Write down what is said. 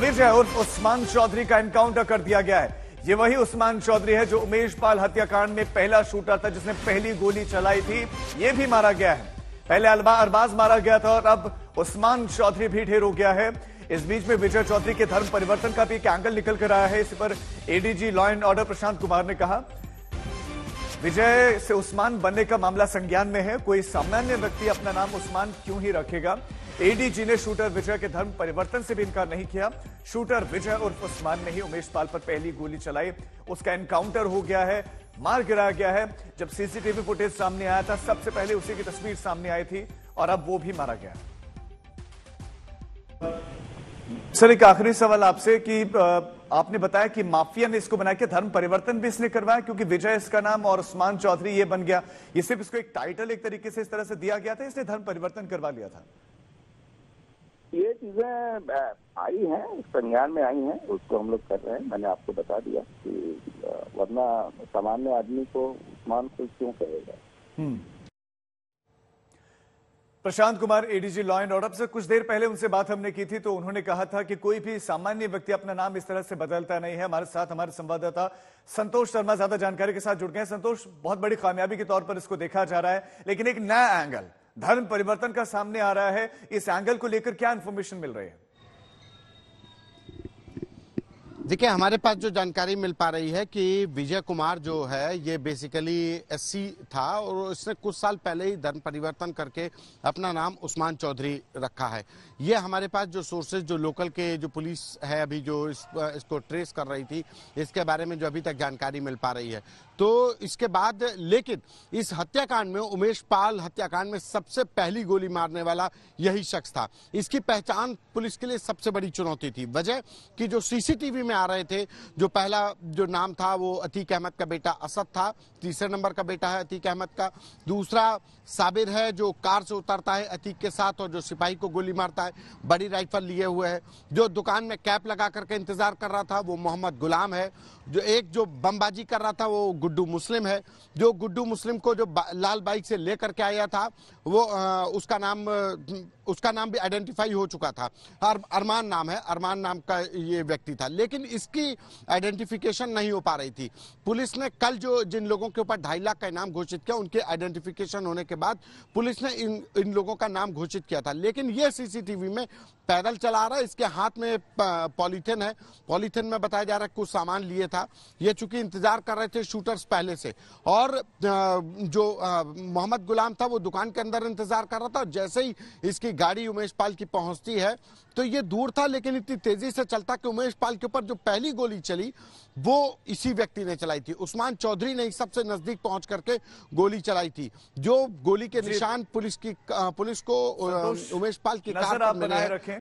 है उर्फ उस्मान चौधरी का एनकाउंटर कर दिया गया है ये वही उस्मान चौधरी है जो उमेश पाल हत्याकांड में पहला शूटर था जिसने पहली गोली चलाई थी ये भी मारा गया है पहले अलबा अरबाज मारा गया था और अब उस्मान चौधरी भी ढेर हो गया है इस बीच में विजय चौधरी के धर्म परिवर्तन का भी एक एंगल निकल कर आया है इस पर ADG law and order Prashant Kumar ने कहा विजय से उस्मान बनने का मामला संज्ञान में है कोई सामान्य व्यक्ति अपना नाम उस्मान क्यों ही रखेगा एडीजी ने शूटर विजय के धर्म परिवर्तन से भी इनकार नहीं किया शूटर विजय उर्फ उस्मान ने ही उमेश पाल पर पहली गोली चलाई उसका एनकाउंटर हो गया है मार गिराया गया है जब सीसीटीवी फुटेज सामने आया था सबसे पहले उसी की तस्वीर सामने आई थी और अब वो भी मारा गया सर एक आखिरी सवाल आपसे कि आ, आपने बताया कि माफिया ने इसको बनाया धर्म परिवर्तन भी इसने करवाया क्योंकि विजय इसका नाम और उस्मान चौधरी ये बन गया ये सिर्फ इसको एक टाइटल एक तरीके से इस तरह से दिया गया था इसने धर्म परिवर्तन करवा लिया था ये चीजें आई हैं संज्ञान में आई हैं उसको हम लोग कर रहे हैं मैंने आपको बता दिया कि वरना सामान्य आदमी को उस्मान को क्यों कहेगा हम्म। Prashant Kumar ADG law and order से कुछ देर पहले उनसे बात हमने की थी तो उन्होंने कहा था कि कोई भी सामान्य व्यक्ति अपना नाम इस तरह से बदलता नहीं है हमारे साथ हमारे संवाददाता संतोष शर्मा ज्यादा जानकारी के साथ जुड़ गए हैं संतोष बहुत बड़ी कामयाबी के तौर पर इसको देखा जा रहा है लेकिन एक नया एंगल धर्म परिवर्तन का सामने आ रहा है इस एंगल को लेकर क्या इन्फॉर्मेशन मिल रही है देखिए हमारे पास जो जानकारी मिल पा रही है कि विजय कुमार जो है ये बेसिकली एससी था और इसने कुछ साल पहले ही धर्म परिवर्तन करके अपना नाम उस्मान चौधरी रखा है ये हमारे पास जो सोर्सेज जो लोकल के जो पुलिस है अभी जो इस, इसको ट्रेस कर रही थी इसके बारे में जो अभी तक जानकारी मिल पा रही है तो इसके बाद लेकिन इस हत्याकांड में उमेश पाल हत्याकांड में सबसे पहली गोली मारने वाला यही शख्स था इसकी पहचान पुलिस के लिए सबसे बड़ी चुनौती थी वजह कि जो सीसीटीवी में आ रहे थे जो पहला जो नाम था वो अतीक अहमद का बेटा असद था तीसरे नंबर का बेटा है अतीक अहमद का दूसरा साबिर है जो कार से उतरता है अतीक के साथ और जो सिपाही को गोली मारता है बड़ी राइफल लिए हुए है जो दुकान में कैप लगा करके इंतजार कर रहा था वो मोहम्मद गुलाम है जो एक जो बमबाजी कर रहा था वो गुड्डू मुस्लिम है जो गुड्डू मुस्लिम को जो लाल बाइक से लेकर के आया था वो आ, उसका नाम उसका नाम भी आइडेंटिफाई हो चुका था अरमान नाम है अरमान नाम का ये व्यक्ति था लेकिन इसकी आइडेंटिफिकेशन नहीं हो पा रही थी पुलिस ने कल जो जिन लोगों के ऊपर ढाई लाख का इनाम घोषित किया उनके आइडेंटिफिकेशन होने के बाद पुलिस ने इन इन लोगों का नाम घोषित किया था लेकिन ये सीसीटीवी में पैदल चला रहा है इसके हाथ में पॉलीथिन है पॉलीथिन में बताया जा रहा है कुछ सामान लिए था ये चूंकि इंतजार कर रहे थे शूटर्स पहले से और जो मोहम्मद गुलाम था वो दुकान के अंदर इंतजार कर रहा था जैसे ही इसकी गाड़ी उमेश पाल की पहुंचती है तो ये दूर था लेकिन इतनी तेजी से चलता कि उमेश पाल के ऊपर जो पहली गोली चली वो इसी व्यक्ति ने चलाई थी उस्मान चौधरी ने सबसे नजदीक पहुंच करके गोली चलाई थी जो गोली के निशान पुलिस की पुलिस को उमेश पाल की कार पर मिले